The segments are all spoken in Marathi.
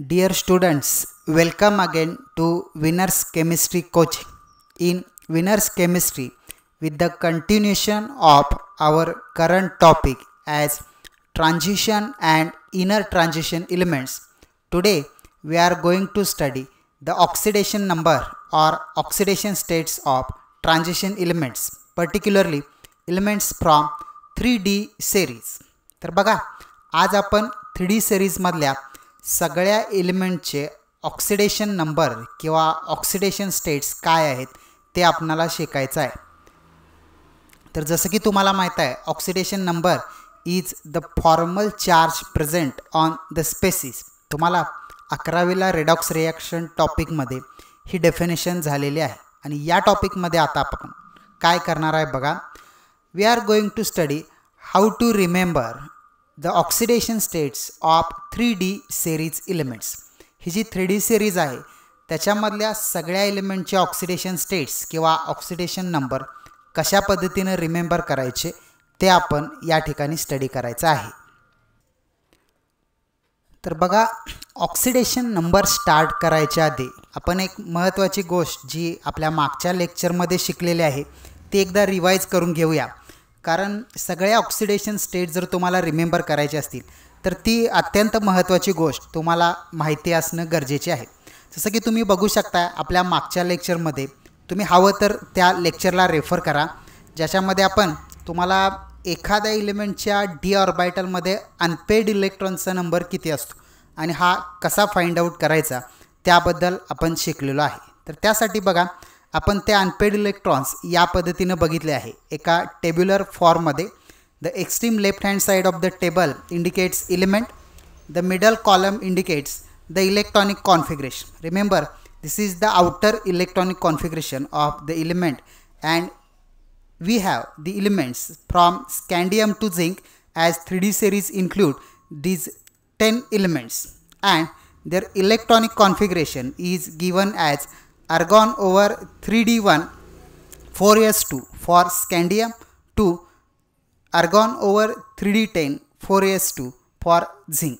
Dear students, welcome again to Winners Chemistry Coaching. In Winners Chemistry, with the continuation of our current topic as transition and inner transition elements, today we are going to study the oxidation number or oxidation states of transition elements, particularly elements from 3d series. तर बघा आज आपण थ्री डी सेरीजमधल्या सगळ्या एलिमेंटचे ऑक्सिडेशन नंबर किंवा ऑक्सिडेशन स्टेट्स काय आहेत ते आपणाला शिकायचं आहे तर जसं की तुम्हाला माहीत आहे oxidation number is the formal charge present on the species तुम्हाला अकरावीला रेडॉक्स रिॲक्शन टॉपिकमध्ये ही डेफिनेशन झालेली आहे आणि या टॉपिकमध्ये आता आपण काय करणार आहे बघा we are going to study how to remember the oxidation states of three D series elements ही जी थ्री डी सेरीज आहे त्याच्यामधल्या सगळ्या इलिमेंटचे ऑक्सिडेशन स्टेट्स किंवा ऑक्सिडेशन नंबर कशा पद्धतीनं रिमेंबर करायचे ते आपण या ठिकाणी स्टडी करायचं आहे तर बघा ऑक्सिडेशन नंबर स्टार्ट करायच्या आधी आपण एक महत्त्वाची गोष्ट जी आपल्या मागच्या लेक्चरमध्ये शिकलेली आहे ती एकदा रिवाईज करून घेऊया कारण सगळ्या ऑक्सिडेशन स्टेट जर तुम्हाला रिमेंबर करायचे असतील तर ती अत्यंत महत्त्वाची गोष्ट तुम्हाला माहिती असणं गरजेचे आहे जसं की तुम्ही बघू शकता आपल्या मागच्या लेक्चरमध्ये तुम्ही हवं तर त्या लेक्चरला रेफर करा ज्याच्यामध्ये आपण तुम्हाला एखाद्या इलिमेंटच्या डी ऑर्बायटलमध्ये अनपेड इलेक्ट्रॉनचा नंबर किती असतो आणि हा कसा फाइंड आऊट करायचा त्याबद्दल आपण शिकलेलो आहे तर त्यासाठी बघा आपण ते अनपेड इलेक्ट्रॉन्स या पद्धतीनं बघितले आहे एका टेब्युलर फॉर्ममध्ये the extreme left hand side of the table indicates element the middle column indicates the electronic configuration remember this is the outer electronic configuration of the element and we have the elements from scandium to zinc as 3D series include these 10 elements and their electronic configuration is given as argon over 3d1 4s2 for scandium 2 argon over 3d10 4s2 for zinc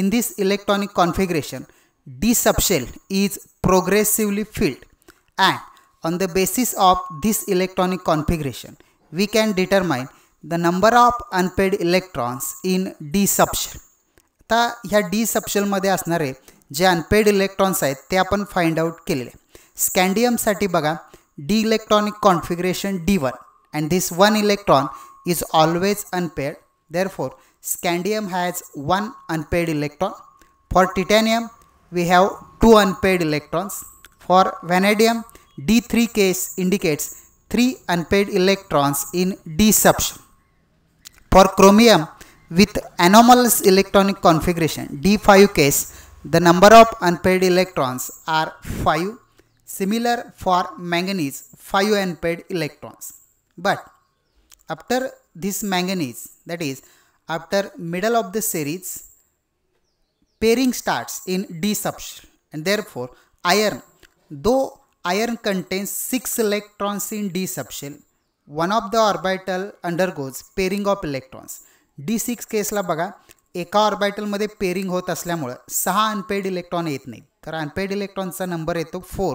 in this electronic configuration d subshell is progressively filled and on the basis of this electronic configuration we can determine the number of unpaired electrons in d subshell आता D-subshell सबशेलमध्ये असणारे जे अनपेड इलेक्ट्रॉन्स आहेत ते आपण फाइंड आउट केलेले scandium sati d electronic configuration d1 and this one electron is always unpaired therefore scandium has one unpaired electron for titanium we have two unpaired electrons for vanadium d3 case indicates three unpaired electrons in d subshell for chromium with anomalous electronic configuration d5 case the number of unpaired electrons are 5 Similar for manganese 5 unpaired electrons. But after this manganese that is after middle of the series pairing starts in D subshell and therefore iron though iron contains 6 electrons in D subshell one of the orbital undergoes pairing of electrons d6 case D six केसला बघा एका ऑर्बिटलमध्ये पेरिंग होत असल्यामुळं unpaired unpaired electron nahi. Unpaired तर अनपेड इलेक्ट्रॉनचा नंबर to four.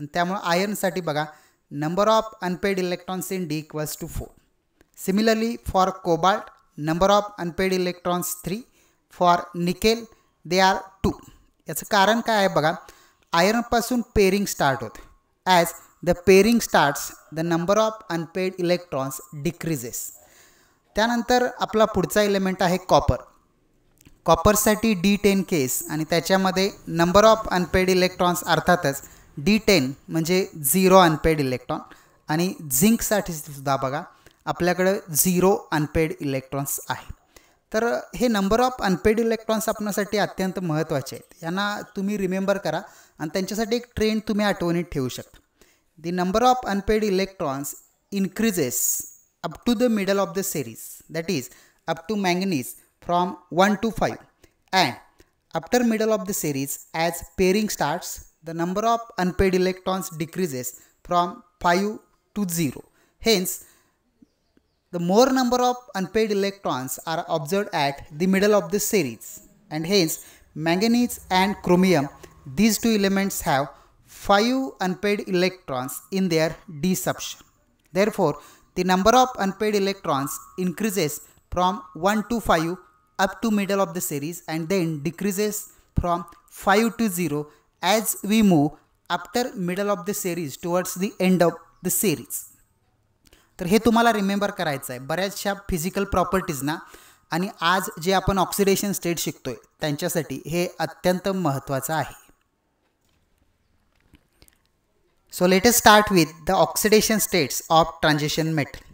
आणि त्यामुळं आयर्नसाठी बघा number of unpaired electrons in D equals to four similarly for cobalt number of unpaired electrons three for nickel they are two याचं कारण काय आहे बघा आयर्नपासून पेरिंग स्टार्ट होते as the pairing starts the number of unpaired electrons decreases त्यानंतर आपला पुढचा एलिमेंट आहे कॉपर कॉपरसाठी डी टेन केस आणि त्याच्यामध्ये नंबर ऑफ अनपेड इलेक्ट्रॉन्स अर्थातच डी टेन म्हणजे झिरो अनपेड इलेक्ट्रॉन आणि झिंकसाठी सुद्धा बघा आपल्याकडं झिरो अनपेड इलेक्ट्रॉन्स आहे तर हे नंबर ऑफ अनपेड इलेक्ट्रॉन्स आपणासाठी अत्यंत महत्त्वाचे आहेत यांना तुम्ही रिमेंबर करा आणि त्यांच्यासाठी एक ट्रेंड तुम्ही आठवणीत ठेवू शकता the number of unpaired electrons increases up to the middle of the series that is up to manganese from one to five and after middle of the series as pairing starts the number of unpaired electrons decreases from 5 to 0. Hence, the more number of unpaired electrons are observed at the middle of the series and hence manganese and chromium these two elements have 5 unpaired electrons in their d substitution. Therefore, the number of unpaired electrons increases from 1 to 5 up to middle of the series and then decreases from 5 to 0 as we move after middle of the series towards the end of the series तर हे तुम्हाला रिमेंबर करायचं आहे बऱ्याचशा फिजिकल प्रॉपर्टीजना आणि आज जे आपण ऑक्सिडेशन स्टेट शिकतोय त्यांच्यासाठी हे अत्यंत महत्त्वाचं आहे so let us start with the oxidation states of transition metal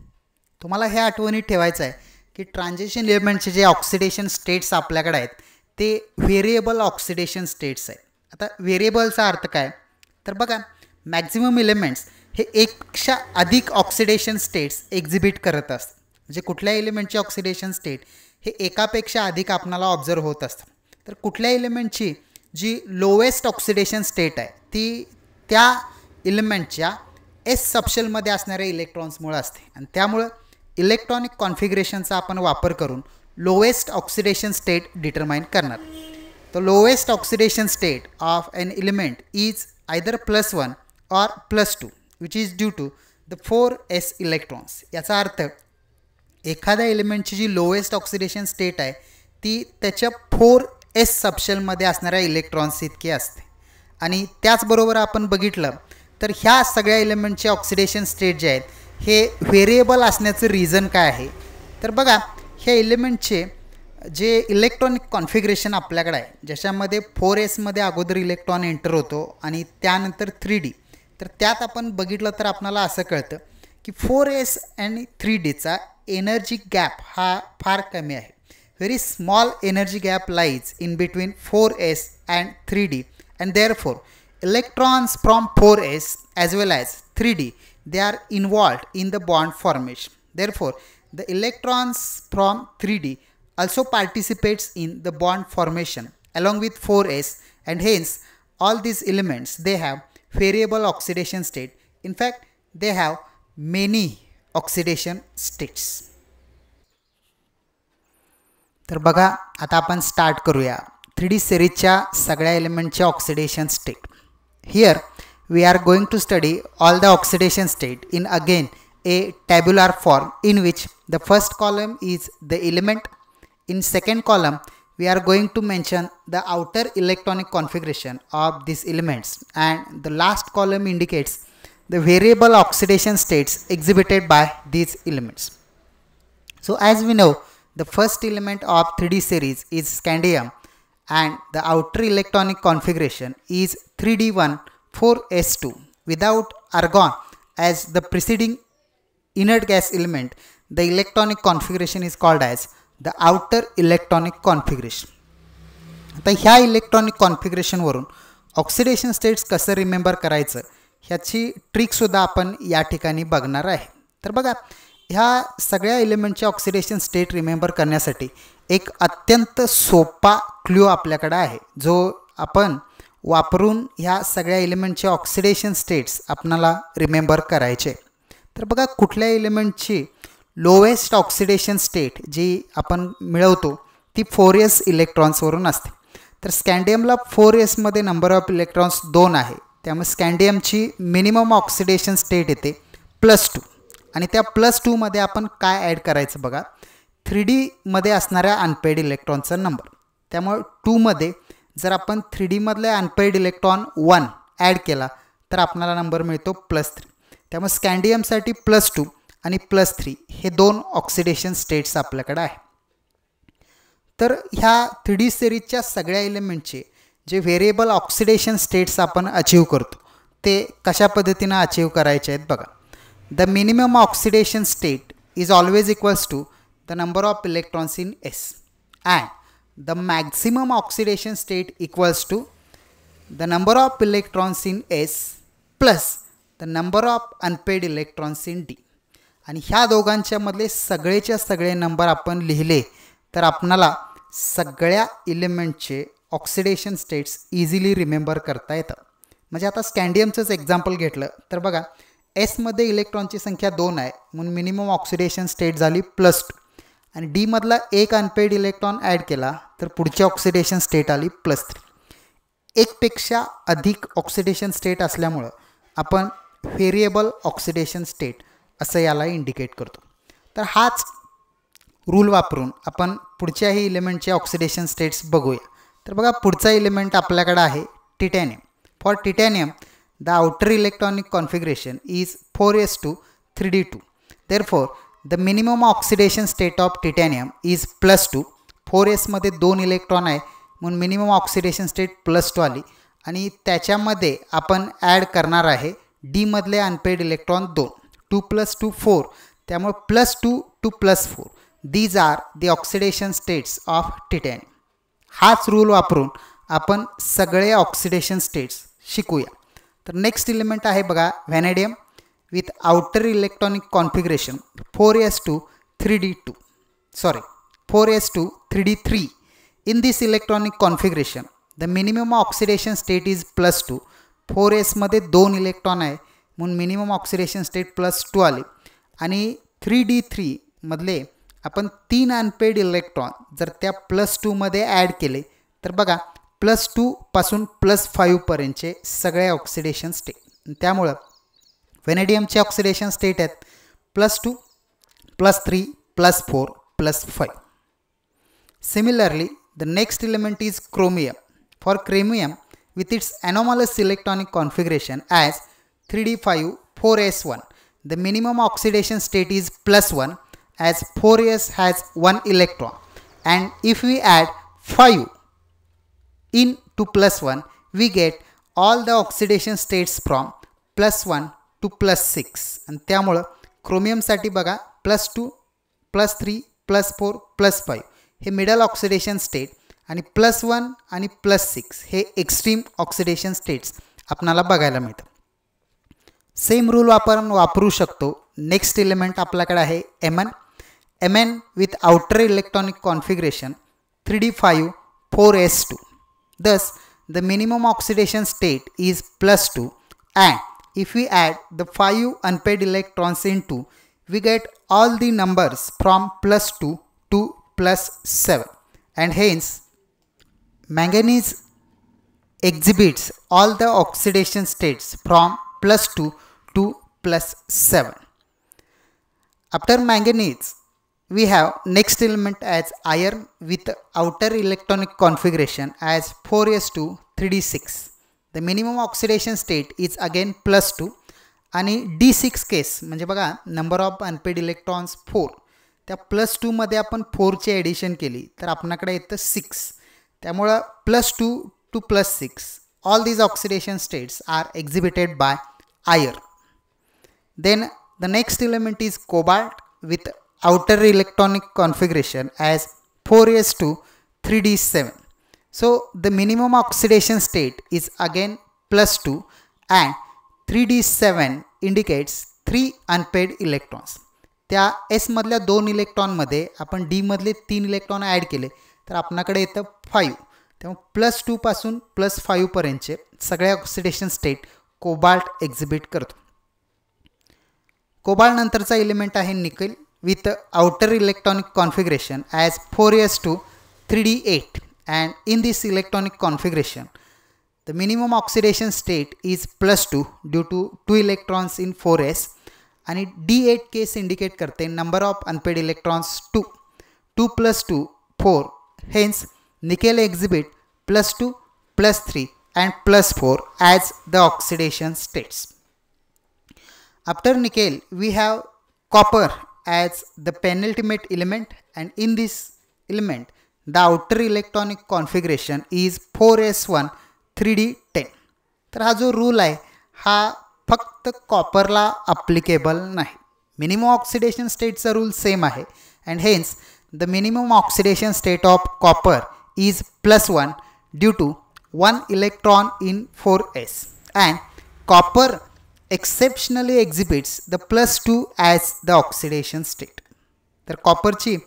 तुम्हाला हे आठवणीत ठेवायचं आहे की ट्रान्झेशन एलिमेंटचे जे ऑक्सिडेशन स्टेट्स आपल्याकडे आहेत ते व्हेरिएबल ऑक्सिडेशन स्टेट्स आहेत आता व्हेरिएबलचा अर्थ काय तर बघा मॅक्झिमम इलिमेंट्स हे एकशा अधिक ऑक्सिडेशन स्टेट्स एक्झिबिट करत असतात म्हणजे कुठल्या एलिमेंटची ऑक्सिडेशन स्टेट हे एकापेक्षा अधिक आपणाला ऑब्झर्व होत असतं तर कुठल्या एलिमेंटची जी लोवेस्ट ऑक्सिडेशन स्टेट आहे ती त्या इलिमेंटच्या एस सप्शेलमध्ये असणाऱ्या इलेक्ट्रॉन्समुळे असते आणि त्यामुळं इलेक्ट्रॉनिक कॉन्फिगरेशनचा आपण वापर करून लोवेस्ट ऑक्सिडेशन स्टेट डिटरमाईन करणार lowest oxidation state of an element is either plus one or plus two which is due to the four S electrons याचा अर्थ एखाद्या एलिमेंटची जी लोएस्ट ऑक्सिडेशन स्टेट आहे ती त्याच्या फोर एस सबशेलमध्ये असणाऱ्या इलेक्ट्रॉन्स इतकी असते आणि त्याचबरोबर आपण बघितलं तर ह्या सगळ्या एलिमेंटचे ऑक्सिडेशन स्टेट जे आहेत हे व्हेरिएबल असण्याचं रिझन काय आहे तर बघा ह्या एलिमेंटचे जे इलेक्ट्रॉनिक कॉन्फिग्रेशन आपल्याकडे आहे ज्याच्यामध्ये फोर एसमध्ये अगोदर इलेक्ट्रॉन एंटर होतो आणि त्यानंतर थ्री डी तर त्यात आपण बघितलं तर आपल्याला असं कळतं की फोर एस अँड थ्री डीचा एनर्जी गॅप हा फार कमी आहे very small energy gap lies in between four S and three D and therefore electrons from four S as well as three D they are involved in the bond formation therefore the electrons from three D also participates in the bond formation along with 4s and hence all these elements they have variable oxidation state. In fact, they have many oxidation states. तर बघा आता आपण स्टार्ट करूया थ्री डी सिरीजच्या सगळ्या एलिमेंटच्या oxidation state here we are going to study all the oxidation state in again a tabular form in which the first column is the element in second column, we are going to mention the outer electronic configuration of these elements and the last column indicates the variable oxidation states exhibited by these elements. So as we know, the first element of 3D series is scandium and the outer electronic configuration is 3D1 4S2 without argon as the preceding inert gas element the electronic configuration is called as the outer electronic configuration आता ह्या इलेक्ट्रॉनिक कॉन्फिग्रेशनवरून ऑक्सिडेशन स्टेट्स कसं रिमेंबर करायचं ह्याची ट्रिकसुद्धा आपण या ठिकाणी बघणार आहे तर बघा ह्या सगळ्या एलिमेंटच्या ऑक्सिडेशन स्टेट रिमेंबर करण्यासाठी एक अत्यंत सोपा क्ल्यू आपल्याकडे आहे जो आपण वापरून ह्या सगळ्या एलिमेंटचे ऑक्सिडेशन स्टेट्स आपणाला रिमेंबर करायचे तर बघा कुठल्या एलिमेंटची लोवेस्ट ऑक्सिडेशन स्टेट जी आपण मिळवतो ती फोर एस इलेक्ट्रॉन्सवरून असते तर स्कॅन्डियमला फोर एसमध्ये नंबर ऑफ इलेक्ट्रॉन्स दोन आहे त्यामुळे स्कॅन्डियमची मिनिमम ऑक्सिडेशन स्टेट येते प्लस टू आणि त्या प्लस टूमध्ये आपण काय ॲड करायचं बघा थ्री डीमध्ये असणाऱ्या अनपेड इलेक्ट्रॉनचा नंबर त्यामुळे टूमध्ये जर आपण थ्री डीमधले अनपेड इलेक्ट्रॉन वन ॲड केला तर आपणाला नंबर मिळतो प्लस थ्री त्यामुळे स्कॅन्डियमसाठी प्लस टू आणि प्लस थ्री हे दोन ऑक्सिडेशन स्टेट्स आपल्याकडे आहे तर ह्या थ्री डी सिरीजच्या सगळ्या एलिमेंटचे जे व्हेरिएबल ऑक्सिडेशन स्टेट्स आपण अचीव करतो ते कशा पद्धतीनं अचीव करायचे आहेत बघा the minimum oxidation state is always equals to the number of electrons in S and the maximum oxidation state equals to the number of electrons in S plus the number of unpaired electrons in D आणि ह्या दोघांच्यामधले सगळेच्या सगळे नंबर आपण लिहिले तर आपणाला सगळ्या इलिमेंटचे ऑक्सिडेशन स्टेट्स इझिली रिमेंबर करता येतं म्हणजे आता स्कॅन्डियमचंच एक्झाम्पल घेतलं तर बघा एसमध्ये इलेक्ट्रॉनची संख्या दोन आहे म्हणून मिनिमम ऑक्सिडेशन स्टेट झाली प्लस टू आणि डीमधला एक अनपेड इलेक्ट्रॉन ॲड केला तर पुढची ऑक्सिडेशन स्टेट आली प्लस थ्री एकपेक्षा अधिक ऑक्सिडेशन स्टेट असल्यामुळं आपण व्हेरिएबल ऑक्सिडेशन स्टेट असं याला इंडिकेट करतो तर हाच रूल वापरून आपण पुढच्याही इलिमेंटचे ऑक्सिडेशन स्टेट्स बघूया तर बघा पुढचा इलिमेंट आपल्याकडं आहे titanium for titanium the outer electronic configuration is four S two three D two therefore the minimum oxidation state of titanium is plus two four एसमध्ये दोन इलेक्ट्रॉन आहे म्हणून minimum oxidation state plus two आली आणि त्याच्यामध्ये आपण ॲड करणार आहे डीमधले अनपेड इलेक्ट्रॉन दोन टू प्लस टू फोर त्यामुळे plus two two plus four these are the oxidation states of titanium हाच रूल वापरून आपण सगळे ऑक्सिडेशन स्टेट्स शिकूया तर नेक्स्ट इलिमेंट आहे बघा vanadium with outer electronic configuration four S two three D two sorry four S two three D three in this electronic configuration the minimum oxidation state is plus two four एसमध्ये दोन इलेक्ट्रॉन आहे म्हणून minimum oxidation state plus two आले आणि थ्री डी थ्रीमधले आपण तीन अनपेड इलेक्ट्रॉन जर त्या प्लस टूमध्ये ॲड केले तर बघा प्लस टूपासून प्लस फाईव्हपर्यंतचे सगळे ऑक्सिडेशन स्टेट त्यामुळं वेनेडियमचे ऑक्सिडेशन स्टेट आहेत plus two plus three plus four plus five similarly the next element is chromium for chromium with its anomalous electronic configuration as 3D5, 4S1. The minimum oxidation state is plus 1 as 4S has 1 electron. And if we add 5 in to plus 1, we get all the oxidation states from plus 1 to plus 6. And thiamola, chromium sati baga plus 2, plus 3, plus 4, plus 5. He middle oxidation state ani plus 1 ani plus 6. He extreme oxidation states. Apnala bagala same rule आपण वापरू शकतो नेक्स्ट इलेमेंट आपल्याकडे आहे M N M N with outer electronic configuration three D five four S the minimum oxidation state is plus 2 and if we add the 5 unpaired electrons into we get all the numbers from plus 2 to plus 7 and hence manganese exhibits all the oxidation states from plus 2 to plus 7. After manganese, we have next element as iron with outer electronic configuration as 4s2 3d6. The minimum oxidation state is again plus 2 and d6 case, baga, number of unpaired electrons 4. त्या plus 2 मदे आपन 4 चे addition केली, तर आपना कड़ा एत्त 6, त्या मुड़ plus 2 to plus 6, all these oxidation states are exhibited by iron. Then the next element is cobalt with outer electronic configuration as 4s2 3d7. So the minimum oxidation state is again plus 2 and 3d7 indicates 3 unpaired electrons. त्या एसमधल्या दोन इलेक्ट्रॉनमध्ये d डीमधले तीन इलेक्ट्रॉन ॲड केले तर आपणाकडे येतं फाईव्ह तेव्हा 2 plus five प्लस फाईव्हपर्यंतचे सगळ्या oxidation state कोबाल्ट एक्झिबिट करतो कोबाल्ट नंतरचा एलिमेंट आहे nickel with outer electronic configuration as four S two three D eight and in this electronic configuration the minimum oxidation state is plus two due to two electrons in four S आणि डी एट केस इंडिकेट करते number of unpaired electrons two two plus two four hence nickel exhibit plus two plus three and plus 4 as the oxidation states. After nickel, we have copper as the penultimate element and in this element, the outer electronic configuration is 4s1 3d10. The rule is that copper is applicable. Nahi. Minimum oxidation states are rule same hai. and hence the minimum oxidation state of copper is plus 1 due to 1 electron in 4s and copper exceptionally exhibits the plus 2 as the oxidation state. The copper chi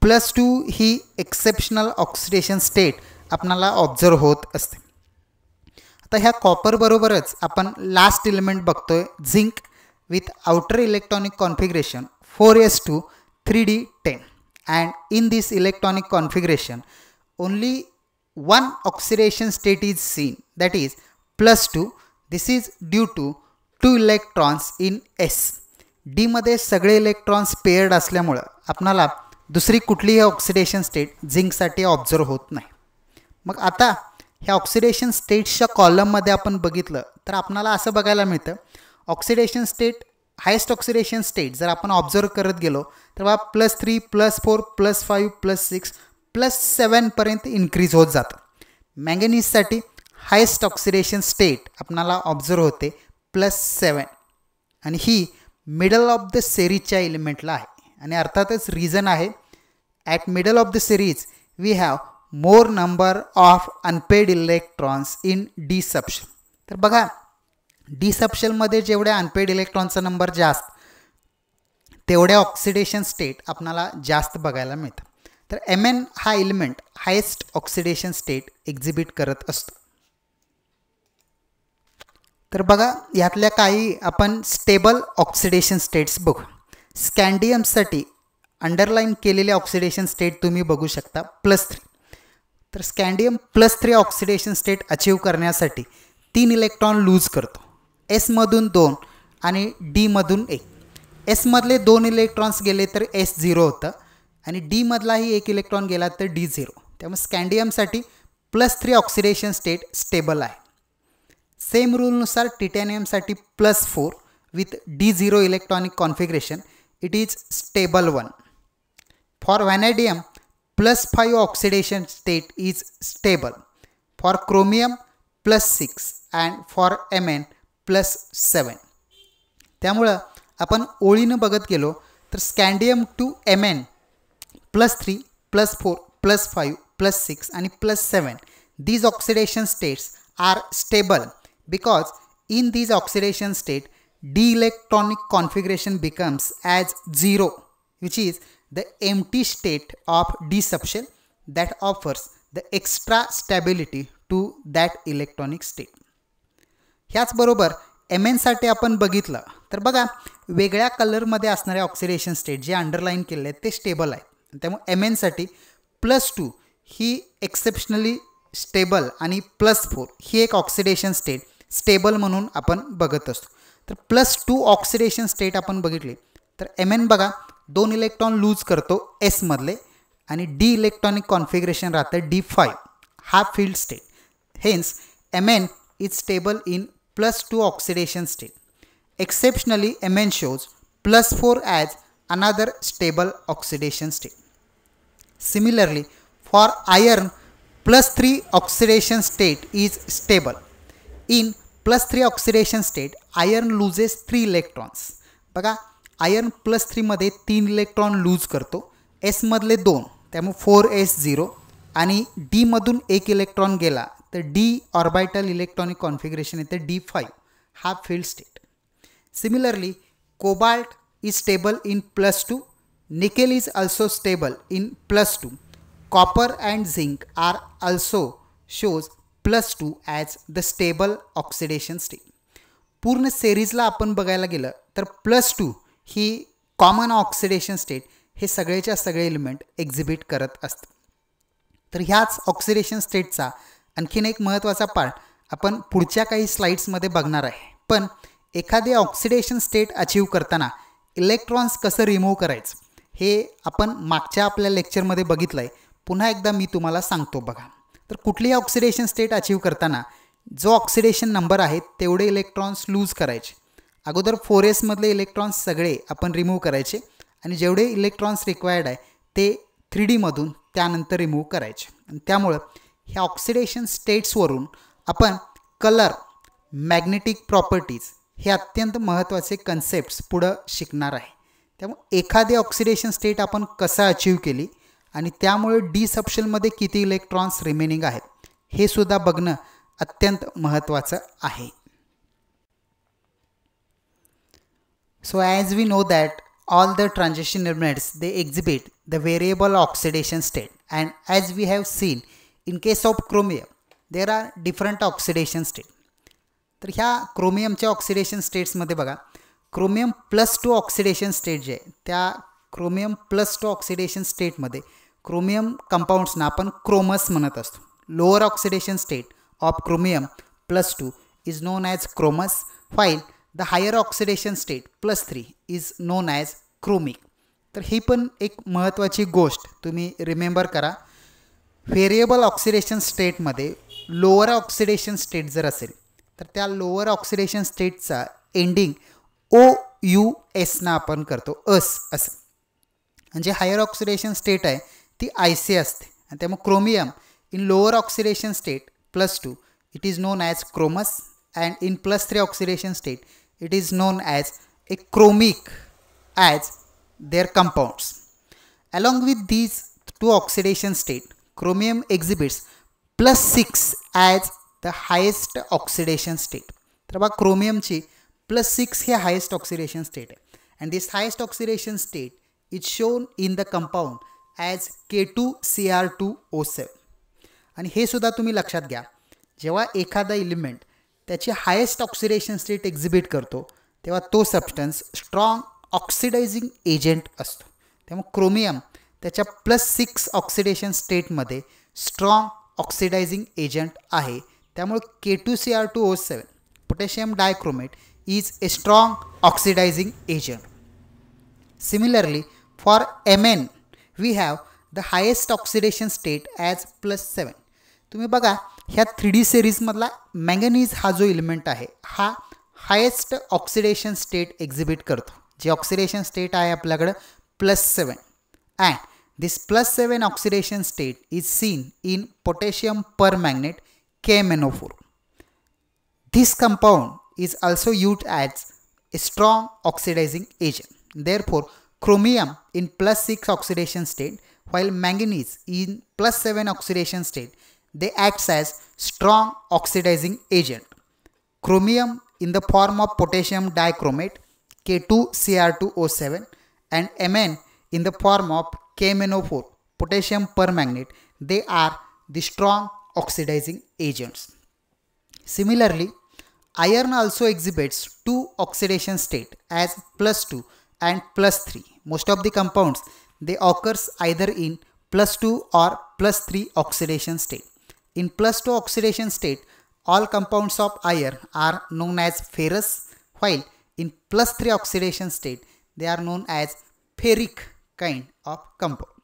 plus 2 he exceptional oxidation state apnala observe hot asti. Taya copper barobarats upon last element bakto zinc with outer electronic configuration 4s2 3d10 and in this electronic configuration only one oxidation state is seen that इज plus 2 this is due to two electrons in S डीमध्ये सगळे इलेक्ट्रॉन्स पेअर्ड असल्यामुळं आपणाला दुसरी कुठलीही ऑक्सिडेशन स्टेट झिंकसाठी ऑब्झर्व होत नाही मग आता ह्या ऑक्सिडेशन स्टेट्सच्या कॉलममध्ये आपण बघितलं तर आपणाला असं बघायला मिळतं oxidation state highest oxidation state जर आपण ऑब्झर्व करत गेलो तर बा plus three plus four plus five plus six plus सेवनपर्यंत इन्क्रीज होत जातं मॅंगनीजसाठी हायस्ट ऑक्सिडेशन स्टेट आपणाला ऑब्झर्व होते प्लस सेवन आणि ही मिडल ऑफ द सेरीजच्या एलिमेंटला आहे आणि अर्थातच रिझन आहे at middle of the series we have more number of unpaired electrons in D सप्शन तर बघा डी सबशलमध्ये जेवढ्या अनपेड इलेक्ट्रॉनचा नंबर जास्त तेवढ्या ऑक्सिडेशन स्टेट आपणाला जास्त बघायला मिळतं तर एम एन हा element highest oxidation state exhibit करत असतो तर बघा यातल्या काही आपण स्टेबल ऑक्सिडेशन स्टेट्स बघू स्कॅन्डियमसाठी अंडरलाईन केलेले ऑक्सिडेशन स्टेट तुम्ही बघू शकता प्लस थ्री तर scandium plus three oxidation state achieve करण्यासाठी तीन इलेक्ट्रॉन लूज करतो एसमधून दोन आणि डीमधून एक एसमधले दोन इलेक्ट्रॉन्स गेले तर एस झिरो होतं आणि डीमधलाही एक इलेक्ट्रॉन गेला तर डी झिरो त्यामुळे स्कॅन्डियमसाठी plus three oxidation state stable आहे सेम रूलनुसार टिटॅनियमसाठी plus four with D zero electronic configuration it is stable one for vanadium plus five oxidation state is stable for chromium plus six and for M N plus seven त्यामुळं आपण ओळीनं बघत गेलो तर scandium to M N plus three plus four plus five plus six आणि plus seven these oxidation states are stable because in these oxidation state D electronic configuration becomes as zero which is the empty state of D subshell that offers the extra stability to that electronic state ह्याचबरोबर एम एनसाठी आपण बघितलं तर बघा वेगळ्या कलरमध्ये असणारे ऑक्सिडेशन स्टेट जे अंडरलाईन केले आहेत ते स्टेबल आहे त्यामुळे एम एनसाठी प्लस टू ही एक्सेप्शनली स्टेबल आणि प्लस फोर ही एक ऑक्सिडेशन स्टेट स्टेबल म्हणून आपण बघत असतो तर प्लस टू ऑक्सिडेशन स्टेट आपण बघितली तर एम एन बघा दोन इलेक्ट्रॉन लूज करतो एसमधले आणि डी इलेक्ट्रॉनिक कॉन्फिगरेशन राहतं D five half filled state hence M N is stable in plus two oxidation state exceptionally M N shows plus four as another stable oxidation state. Similarly, for iron, plus 3 oxidation state is stable. In plus 3 oxidation state, iron loses 3 electrons. बगा, iron plus 3 मदे 3 electron lose करतो, S मदले 2, ते 4S0, 4S 0, D मदून 1 electron गेला, D orbital electronic configuration एते D5, half field state. Similarly, cobalt, is stable in plus 2. Nickel is also stable in plus 2. Copper and zinc are also shows plus two as the stable oxidation state पूर्ण सेरीजला आपण बघायला गेलं तर प्लस टू ही कॉमन ऑक्सिडेशन स्टेट हे सगळेच्या सगळे एलिमेंट एक्झिबिट करत असतं तर ह्याच ऑक्सिडेशन स्टेटचा आणखीन एक महत्त्वाचा पार्ट आपण पुढच्या काही स्लाईड्समध्ये बघणार आहे पण एखादे ऑक्सिडेशन स्टेट अचीव करताना इलेक्ट्रॉन्स कसं रिमूव्ह करायचं हे आपण मागच्या आपल्या लेक्चरमध्ये बघितलं आहे पुन्हा एकदा मी तुम्हाला सांगतो बघा तर कुठलीही ऑक्सिडेशन स्टेट अचीव करताना जो ऑक्सिडेशन नंबर आहे तेवढे इलेक्ट्रॉन्स लूज करायचे अगोदर फोर एसमधले इलेक्ट्रॉन्स सगळे आपण रिमूव्ह करायचे आणि जेवढे इलेक्ट्रॉन्स रिक्वायर्ड आहे ते थ्री डीमधून त्यानंतर रिमूव्ह करायचे आणि त्यामुळं ह्या ऑक्सिडेशन स्टेट्सवरून आपण कलर मॅग्नेटिक प्रॉपर्टीज हे अत्यंत महत्त्वाचे कन्सेप्ट्स पुढं शिकणार आहे त्यामुळे एखादी ऑक्सिडेशन स्टेट आपण कसं अचीव केली आणि त्यामुळे डी सप्शनमध्ये किती इलेक्ट्रॉन्स रिमेनिंग आहेत हे सुद्धा बघणं अत्यंत महत्त्वाचं आहे so as we know that all the transition metals they exhibit the variable oxidation state and as we have seen in case of chromium there are different oxidation state तर ह्या क्रोमियमच्या ऑक्सिडेशन स्टेट्समध्ये बघा chromium plus two oxidation state जे आहे त्या क्रोमियम प्लस टू ऑक्सिडेशन स्टेटमध्ये क्रोमियम कंपाऊंड्सना आपण क्रोमस म्हणत असतो lower oxidation state of chromium plus two is known as chromous file the higher oxidation state plus three is known as chromic तर ही पण एक महत्त्वाची गोष्ट तुम्ही रिमेंबर करा व्हेरिएबल ऑक्सिडेशन स्टेटमध्ये लोअर ऑक्सिडेशन स्टेट जर असेल तर त्या लोअर ऑक्सिडेशन स्टेटचा एंडिंग ओ यू एसना आपण करतो अस असं म्हणजे हायर ऑक्सिडेशन स्टेट आहे ती आय सी असते आणि त्यामुळे chromium in lower oxidation state plus two it is known as chromous and in plus three oxidation state it is known as a chromic as their compounds along with these two oxidation state chromium exhibits plus six as the highest oxidation state तर बघा क्रोमियमची प्लस सिक्स हे हायेस्ट ऑक्सिडेशन स्टेट आहे and this highest oxidation state is shown in the compound as K two C R two O seven आणि हे सुद्धा तुम्ही लक्षात घ्या जेव्हा एखादा इलिमेंट त्याची हायेस्ट ऑक्सिडेशन स्टेट एक्झिबिट करतो तेव्हा तो सबस्टन्स स्ट्रॉंग ऑक्सिडायझिंग एजंट असतो त्यामुळे क्रोमियम त्याच्या प्लस सिक्स ऑक्सिडेशन स्टेटमध्ये स्ट्रॉंग ऑक्सिडायझिंग एजंट आहे त्यामुळे K two C R two O seven potassium dichromate is a strong oxidising agent similarly for M N we have the highest oxidation state as plus seven तुम्ही बघा ह्या थ्री डी सिरीजमधला मॅंगनीज हा जो इलिमेंट आहे हा हायेस्ट ऑक्सिडेशन स्टेट एक्झिबिट करतो जे ऑक्सिडेशन स्टेट आहे आपल्याकडं plus seven and this plus seven oxidation state is seen in potassium permanganate KMNO4. This compound is also used as a strong oxidizing agent. Therefore, chromium in plus 6 oxidation state while manganese in plus 7 oxidation state, they act as strong oxidizing agent. Chromium in the form of potassium dichromate K2Cr2O7 and Mn in the form of KMNO4 potassium permanganate. They are the strong oxidizing agents. Similarly, iron also exhibits two oxidation state as plus 2 and plus 3. Most of the compounds they occurs either in plus 2 or plus 3 oxidation state. In plus 2 oxidation state, all compounds of iron are known as ferrous while in plus 3 oxidation state, they are known as ferric kind of compound.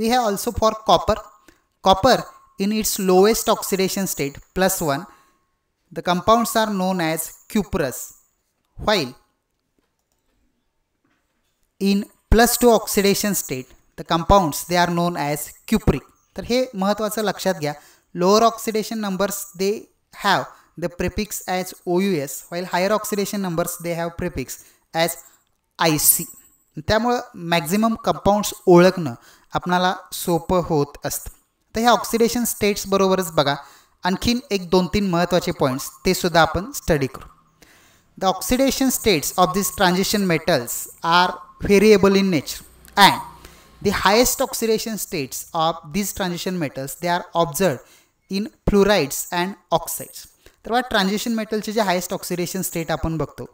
We have also for copper. Copper in its lowest oxidation state plus one the compounds are known as cuprous while in plus two oxidation state the compounds they are known as cupric तर हे महत्त्वाचं लक्षात घ्या lower oxidation numbers they have the prefix as O U S while higher oxidation numbers they have prefix as I C त्यामुळं मॅक्झिमम कंपाऊंड्स ओळखणं आपणाला सोपं होत असतं तर ह्या ऑक्सिडेशन हो. स्टेट्सबरोबरच बघा आणखीन एक दोन तीन महत्त्वाचे पॉईंट्स ते सुद्धा आपण स्टडी करू the oxidation states of this transition metals are variable in nature and the highest oxidation states of this transition metals they are observe in fluorides and oxides तर बघा ट्रान्झिशन मेटलचे जे हायेस्ट ऑक्सिडेशन स्टेट आपण बघतो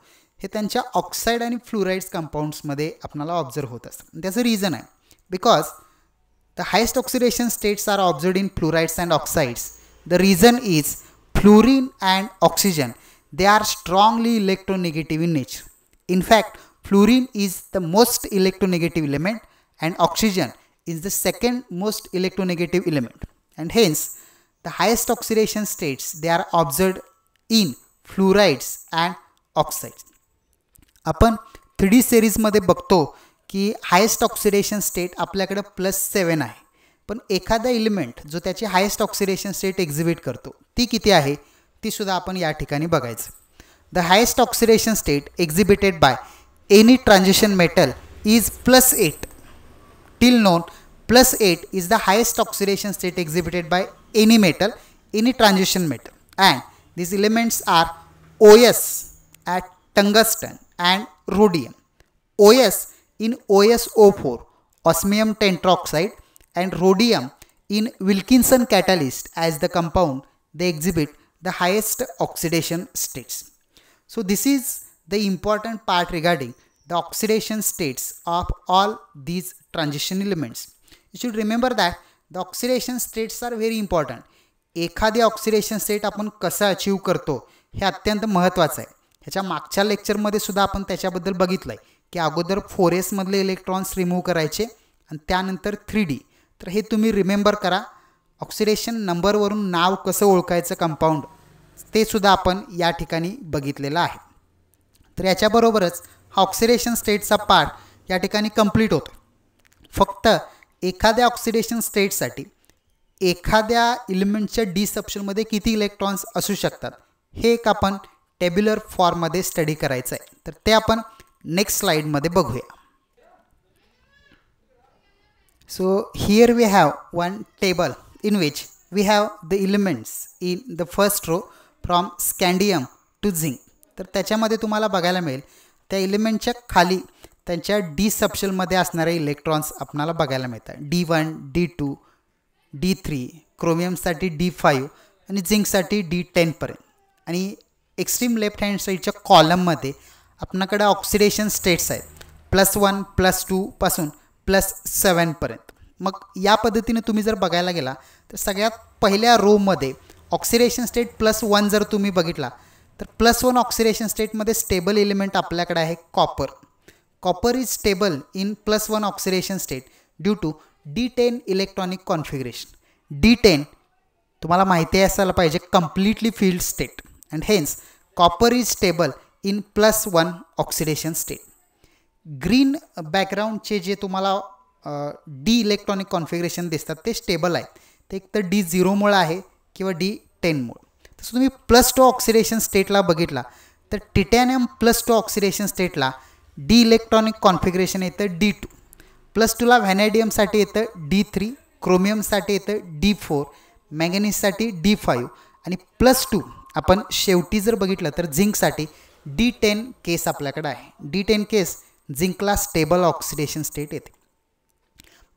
हे त्यांच्या ऑक्साईड आणि फ्लुराईड्स कंपाऊंड्समध्ये आपल्याला ऑब्झर्व होत असतं त्याचं रिझन आहे because The highest oxidation states are observed in fluorides and oxides. The reason is fluorine and oxygen. They are strongly electronegative in nature. In fact, fluorine is the most electronegative element and oxygen is the second most electronegative element. And hence, the highest oxidation states they are observed in fluorides oxides. Oxides आपण थ्री डी सिरीजमध्ये बघतो की हायेस्ट ऑक्सिडेशन स्टेट आपल्याकडं प्लस सेवन आहे पण एखादा इलिमेंट जो त्याची हायेस्ट ऑक्सिडेशन स्टेट एक्झिबिट करतो ती किती आहे ती सुद्धा आपण या ठिकाणी बघायचं the highest oxidation state exhibited by any transition metal is plus eight till known plus eight is the highest oxidation state exhibited by any metal any transition metal and this elements are O S at tungsten and rhodium O S in OSO4, osmium tetroxide, and rhodium in Wilkinson catalyst as the compound, they exhibit the highest oxidation states. So this is the important part regarding the oxidation states of all these transition elements. You should remember that the oxidation states are very important. एखादे oxidation state आपण कसं achieve करतो हे अत्यंत महत्त्वाचं आहे ह्याच्या मागच्या लेक्चरमध्ये सुद्धा आपण त्याच्याबद्दल बघितलं आहे की अगोदर फोर एसमधले इलेक्ट्रॉन्स रिमूव्ह करायचे आणि त्यानंतर थ्री डी तर हे तुम्ही रिमेंबर करा ऑक्सिडेशन नंबरवरून नाव कसं ओळखायचं कंपाऊंड ते सुद्धा आपण या ठिकाणी बघितलेलं आहे तर याच्याबरोबरच हा ऑक्सिडेशन स्टेटचा पार्ट या ठिकाणी कंप्लीट होतो फक्त एखाद्या ऑक्सिडेशन स्टेटसाठी एखाद्या इलिमेंटच्या डिसप्शनमध्ये किती इलेक्ट्रॉन्स असू शकतात हे एक आपण टेब्युलर फॉर्ममध्ये स्टडी करायचं आहे तर ते आपण नेक्स्ट स्लाइडमध्ये बघूया so here we have one table in which we have the elements in the first row from scandium to zinc तर त्याच्यामध्ये तुम्हाला बघायला मिळेल त्या इलिमेंटच्या खाली त्यांच्या डी सप्शलमध्ये असणारे इलेक्ट्रॉन्स आपणाला बघायला मिळतात D one D two D three क्रोमियमसाठी डी फाईव्ह आणि झिंकसाठी डी टेनपर्यंत आणि एक्स्ट्रीम लेफ्ट हँड साईडच्या कॉलममध्ये आपल्याकडे ऑक्सिडेशन स्टेट्स आहेत प्लस वन प्लस टूपासून प्लस सेवनपर्यंत मग या पद्धतीने तुम्ही जर बघायला गेला तर सगळ्यात पहिल्या रोमध्ये ऑक्सिडेशन स्टेट प्लस वन जर तुम्ही बघितला तर प्लस वन ऑक्सिडेशन स्टेटमध्ये स्टेबल एलिमेंट आपल्याकडे आहे copper copper is stable in plus one oxidation state due to D ten electronic configuration D ten तुम्हाला माहिती असायला पाहिजे completely filled state and hence copper is stable in plus one oxidation state green बॅकग्राऊंडचे जे तुम्हाला डी इलेक्ट्रॉनिक कॉन्फिगरेशन दिसतात ते स्टेबल आहेत ते एक तर डी झिरोमुळं आहे किंवा डी टेनमुळं तसं तुम्ही प्लस टू ऑक्सिडेशन स्टेटला बघितला तर टिटॅनियम प्लस टू ऑक्सिडेशन स्टेटला डी इलेक्ट्रॉनिक कॉन्फिगरेशन येतं डी टू प्लस टूला व्हॅनॅडियमसाठी येतं डी थ्री क्रोमियमसाठी येतं डी फोर मॅंगनीजसाठी डी फाईव्ह आणि प्लस टू आपण शेवटी जर बघितलं तर झिंकसाठी डी टेन केस आपल्याकडे आहे डी टेन केस जिंकला स्टेबल ऑक्सिडेशन स्टेट येते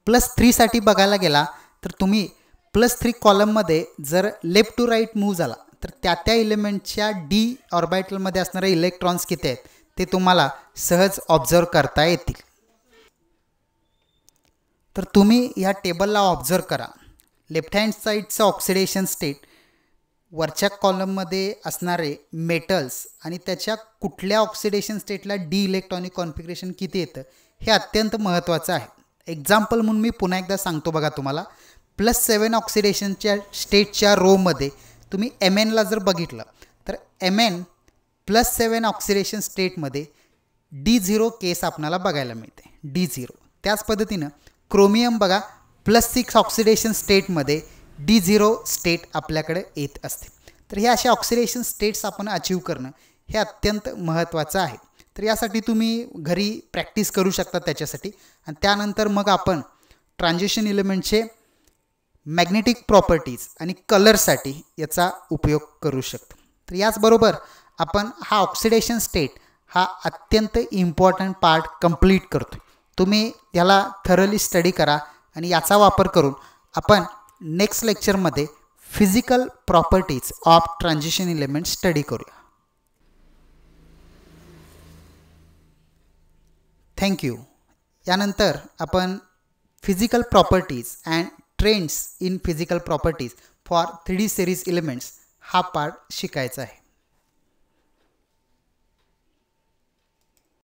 प्लस थ्रीसाठी बघायला गेला तर तुम्ही प्लस थ्री कॉलममध्ये जर लेफ्ट टू राईट मूव्ह झाला तर त्या त्या इलेमेंटच्या डी ऑर्बाइटलमध्ये असणारे इलेक्ट्रॉन्स किती आहेत ते तुम्हाला सहज ऑब्झर्व करता येतील तर तुम्ही ह्या टेबलला ऑब्झर्व करा लेफ्ट हँड साईडचं ऑक्सिडेशन स्टेट वरच्या कॉलममध्ये असणारे मेटल्स आणि त्याच्या कुठल्या ऑक्सिडेशन स्टेटला डी इलेक्ट्रॉनिक कॉन्फिग्रेशन किती येतं हे अत्यंत महत्त्वाचं आहे एक्झाम्पल म्हणून मी पुन्हा एकदा सांगतो बघा तुम्हाला प्लस सेवन ऑक्सिडेशनच्या स्टेटच्या रोमध्ये तुम्ही एम एनला जर बघितलं तर M N plus seven oxidation स्टेटमध्ये डी झिरो केस आपणाला बघायला मिळते डी झिरो त्याच पद्धतीनं क्रोमियम बघा प्लस सिक्स ऑक्सिडेशन स्टेटमध्ये डी झिरो स्टेट आपल्याकडे येत असते तर हे अशा ऑक्सिडेशन स्टेट्स आपण अचीव करणं हे अत्यंत महत्त्वाचं आहे तर यासाठी तुम्ही घरी प्रॅक्टिस करू शकता त्याच्यासाठी आणि त्यानंतर मग आपण ट्रान्झेशन इलिमेंटचे मॅग्नेटिक प्रॉपर्टीज आणि कलरसाठी याचा उपयोग करू शकतो तर याचबरोबर आपण हा ऑक्सिडेशन स्टेट हा अत्यंत इम्पॉर्टंट पार्ट कंप्लीट करतो तुम्ही याला थरली स्टडी करा आणि याचा वापर करून आपण नेक्स्ट लेक्चरमध्ये physical properties of transition element study करूया थँक्यू यानंतर आपण physical properties and trends in physical properties for three D series elements हा पार्ट शिकायचा आहे